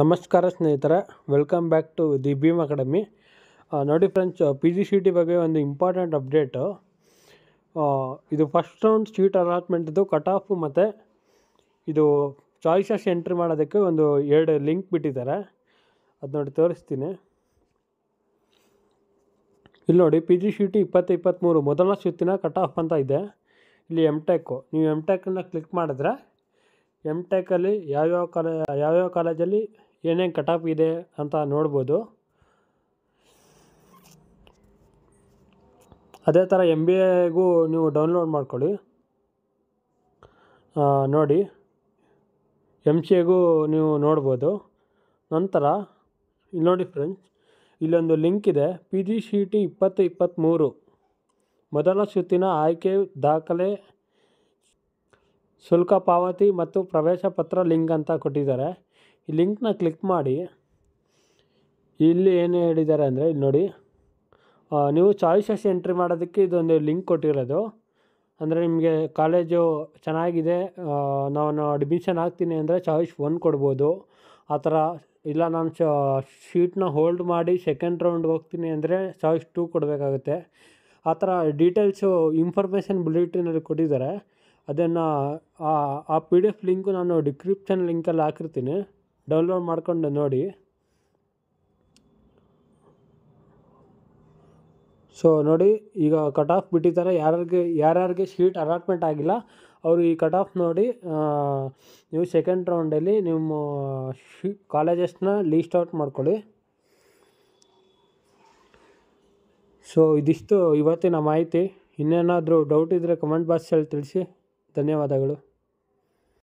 ನಮಸ್ಕಾರ ಸ್ನೇಹಿತರೆ welcome back to the Bheem academy ನೋಡಿ friends P G C T ಬಗ್ಗೆ ಒಂದು ಇಂಪಾರ್ಟೆಂಟ್ ಅಪ್ಡೇಟು ಇದು ಫಸ್ಟ್ ರೌಂಡ್ ಸೀಟ್ ಅಲಾಟ್ಮೆಂಟ್ದು ಕಟ್ ಆಫು ಮತ್ತು ಇದು ಚಾಯ್ಸಸ್ ಎಂಟ್ರಿ ಮಾಡೋದಕ್ಕೆ ಒಂದು ಎರಡು ಲಿಂಕ್ ಬಿಟ್ಟಿದ್ದಾರೆ ಅದು ನೋಡಿ ತೋರಿಸ್ತೀನಿ ಇಲ್ಲಿ ನೋಡಿ ಪಿ ಜಿ ಸಿ ಟಿ ಇಪ್ಪತ್ತು ಇಪ್ಪತ್ತ್ಮೂರು ಮೊದಲ ಸುತ್ತಿನ ಕಟ್ ಆಫ್ ಅಂತ ಇದೆ ಇಲ್ಲಿ ಎಮ್ ಟೆಕ್ಕು ನೀವು ಎಮ್ ಟೆಕ್ಕನ್ನು ಕ್ಲಿಕ್ ಮಾಡಿದ್ರೆ ಎಮ್ ಟೆಕಲ್ಲಿ ಯಾವ್ಯಾವ ಕಾಲೇ ಯಾವ್ಯಾವ ಕಾಲೇಜಲ್ಲಿ ಏನೇನು ಕಟಾಪ್ ಇದೆ ಅಂತ ನೋಡ್ಬೋದು ಅದೇ ಥರ ಎಮ್ ಬಿ ಎಗೂ ನೀವು ಡೌನ್ಲೋಡ್ ಮಾಡ್ಕೊಳ್ಳಿ ನೋಡಿ ಎಮ್ ಸಿ ಎಗೂ ನೀವು ನೋಡ್ಬೋದು ನಂತರ ಇಲ್ಲಿ ನೋಡಿ ಫ್ರೆಂಡ್ಸ್ ಇಲ್ಲೊಂದು ಲಿಂಕ್ ಇದೆ ಪಿ ಜಿ ಸಿ ಟಿ ಇಪ್ಪತ್ತು ಇಪ್ಪತ್ತ್ಮೂರು ಮೊದಲ ಸುತ್ತಿನ ಆಯ್ಕೆ ದಾಖಲೆ ಶುಲ್ಕ ಪಾವತಿ ಮತ್ತು ಪ್ರವೇಶ ಪತ್ರ ಲಿಂಕ್ ಅಂತ ಕೊಟ್ಟಿದ್ದಾರೆ ಈ ಲಿಂಕ್ನ ಕ್ಲಿಕ್ ಮಾಡಿ ಇಲ್ಲಿ ಏನು ಹೇಳಿದ್ದಾರೆ ಅಂದರೆ ಇಲ್ಲಿ ನೋಡಿ ನೀವು ಚಾಯ್ಸಸ್ ಎಂಟ್ರಿ ಮಾಡೋದಕ್ಕೆ ಇದೊಂದು ಲಿಂಕ್ ಕೊಟ್ಟಿರೋದು ಅಂದರೆ ನಿಮಗೆ ಕಾಲೇಜು ಚೆನ್ನಾಗಿದೆ ನಾನು ಅಡ್ಮಿಷನ್ ಆಗ್ತೀನಿ ಅಂದರೆ ಚಾಯ್ಸ್ ಒನ್ ಕೊಡ್ಬೋದು ಆ ಥರ ಇಲ್ಲ ನಾನು ಶೀಟ್ನ ಹೋಲ್ಡ್ ಮಾಡಿ ಸೆಕೆಂಡ್ ರೌಂಡ್ಗೆ ಹೋಗ್ತೀನಿ ಅಂದರೆ ಚಾಯ್ಸ್ ಟೂ ಕೊಡಬೇಕಾಗುತ್ತೆ ಆ ಥರ ಡೀಟೇಲ್ಸು ಇನ್ಫಾರ್ಮೇಷನ್ ಬುಲೆಟಿನಲ್ಲಿ ಕೊಟ್ಟಿದ್ದಾರೆ ಅದನ್ನು ಆ ಪಿ ಡಿ ಎಫ್ ಲಿಂಕು ನಾನು ಡಿಕ್ರಿಪ್ಷನ್ ಲಿಂಕಲ್ಲಿ ಹಾಕಿರ್ತೀನಿ ಡೌನ್ಲೋಡ್ ಮಾಡಿಕೊಂಡು ನೋಡಿ ಸೊ ನೋಡಿ ಈಗ ಕಟ್ ಆಫ್ ಬಿಟ್ಟಿದ್ದಾರೆ ಯಾರ್ಯಾರಿಗೆ ಯಾರ್ಯಾರಿಗೆ ಶೀಟ್ ಅಲಾಟ್ಮೆಂಟ್ ಆಗಿಲ್ಲ ಅವರು ಈ ಕಟ್ ಆಫ್ ನೋಡಿ ನೀವು ಸೆಕೆಂಡ್ ರೌಂಡಲ್ಲಿ ನಿಮ್ಮ ಶೀ ಕಾಲೇಜಸ್ನ ಲೀಸ್ಟ್ ಔಟ್ ಮಾಡ್ಕೊಳ್ಳಿ ಸೊ ಇದಿಷ್ಟು ಇವತ್ತಿನ ಮಾಹಿತಿ ಇನ್ನೇನಾದರೂ ಡೌಟ್ ಇದ್ದರೆ ಕಮೆಂಟ್ ಬಾಕ್ಸಲ್ಲಿ ತಿಳಿಸಿ ಧನ್ಯವಾದಗಳು